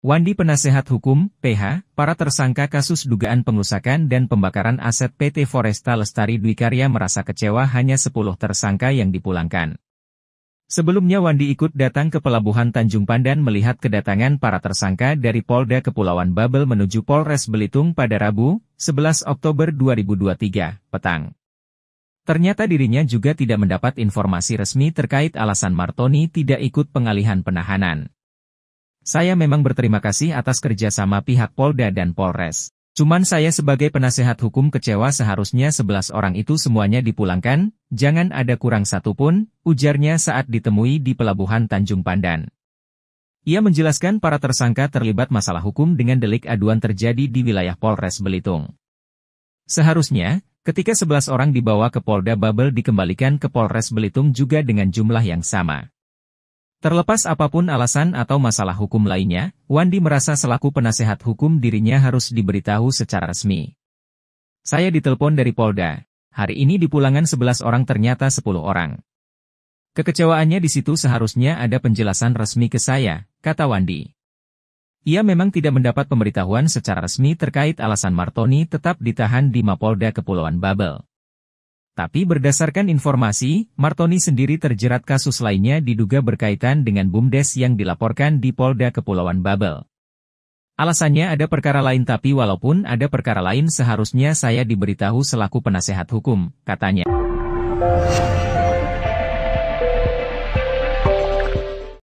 Wandi Penasehat Hukum, PH, para tersangka kasus dugaan pengusakan dan pembakaran aset PT Foresta Lestari Dwi Karya merasa kecewa hanya 10 tersangka yang dipulangkan. Sebelumnya Wandi ikut datang ke Pelabuhan Tanjung Pandan melihat kedatangan para tersangka dari Polda Kepulauan Babel menuju Polres Belitung pada Rabu, 11 Oktober 2023, petang. Ternyata dirinya juga tidak mendapat informasi resmi terkait alasan Martoni tidak ikut pengalihan penahanan. Saya memang berterima kasih atas kerjasama pihak Polda dan Polres. Cuman saya sebagai penasehat hukum kecewa seharusnya 11 orang itu semuanya dipulangkan, jangan ada kurang satu pun, ujarnya saat ditemui di pelabuhan Tanjung Pandan. Ia menjelaskan para tersangka terlibat masalah hukum dengan delik aduan terjadi di wilayah Polres Belitung. Seharusnya, ketika 11 orang dibawa ke Polda Babel dikembalikan ke Polres Belitung juga dengan jumlah yang sama. Terlepas apapun alasan atau masalah hukum lainnya, Wandi merasa selaku penasehat hukum dirinya harus diberitahu secara resmi. Saya ditelepon dari Polda. Hari ini di pulangan 11 orang ternyata 10 orang. Kekecewaannya di situ seharusnya ada penjelasan resmi ke saya, kata Wandi. Ia memang tidak mendapat pemberitahuan secara resmi terkait alasan Martoni tetap ditahan di Mapolda Kepulauan Babel. Tapi berdasarkan informasi, Martoni sendiri terjerat kasus lainnya diduga berkaitan dengan BUMDes yang dilaporkan di Polda Kepulauan Babel. Alasannya ada perkara lain tapi walaupun ada perkara lain seharusnya saya diberitahu selaku penasehat hukum, katanya.